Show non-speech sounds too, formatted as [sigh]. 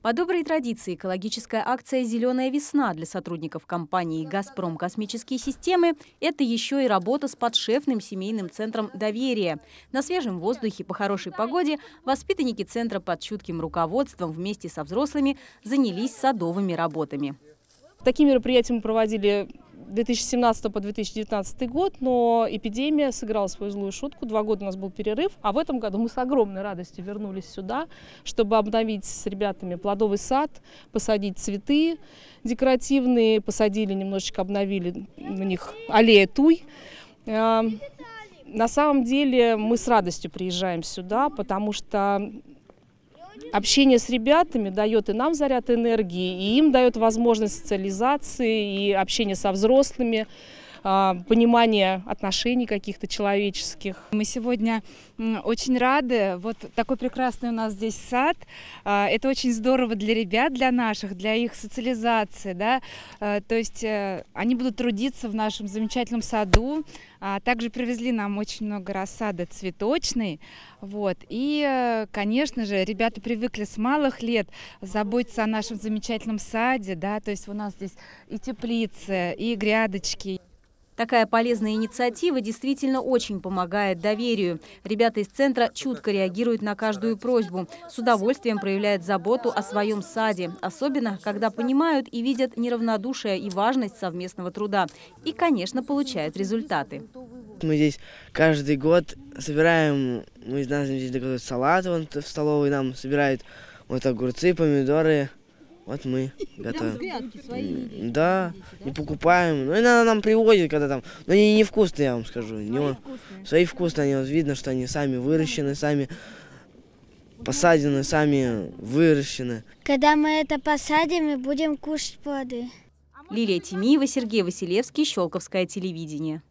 По доброй традиции экологическая акция «Зеленая весна» для сотрудников компании «Газпром Космические системы» – это еще и работа с подшефным семейным центром доверия. На свежем воздухе, по хорошей погоде, воспитанники центра под чутким руководством вместе со взрослыми занялись садовыми работами. Такие мероприятия мы проводили 2017 по 2019 год, но эпидемия сыграла свою злую шутку. Два года у нас был перерыв, а в этом году мы с огромной радостью вернулись сюда, чтобы обновить с ребятами плодовый сад, посадить цветы декоративные, посадили немножечко, обновили на них аллея туй. Э, на самом деле мы с радостью приезжаем сюда, потому что Общение с ребятами дает и нам заряд энергии, и им дает возможность социализации и общения со взрослыми. А, понимание отношений каких-то человеческих. Мы сегодня очень рады. Вот такой прекрасный у нас здесь сад. А, это очень здорово для ребят, для наших, для их социализации. Да? А, то есть э, они будут трудиться в нашем замечательном саду. Также привезли нам очень много рассады цветочной. Вот. И, э, конечно же, ребята привыкли с малых лет заботиться о нашем замечательном саде. Да? То есть у нас здесь и теплицы, и грядочки. Такая полезная инициатива действительно очень помогает доверию. Ребята из центра чутко реагируют на каждую просьбу, с удовольствием проявляют заботу о своем саде, особенно когда понимают и видят неравнодушие и важность совместного труда. И, конечно, получают результаты. Мы здесь каждый год собираем, мы из нас здесь готовят салат вон, в столовой, нам собирают вот огурцы, помидоры, вот мы [laughs] готовим. свои да, едите, да, не покупаем. Ну, иногда нам привозят, когда там... Но ну, они не вкусные, я вам скажу. Свои, не, вкусные. свои вкусные. Они, вот видно, что они сами выращены, сами посадены, сами выращены. Когда мы это посадим, мы будем кушать плоды. Лилия Тимиева, Сергей Василевский, Щелковское телевидение.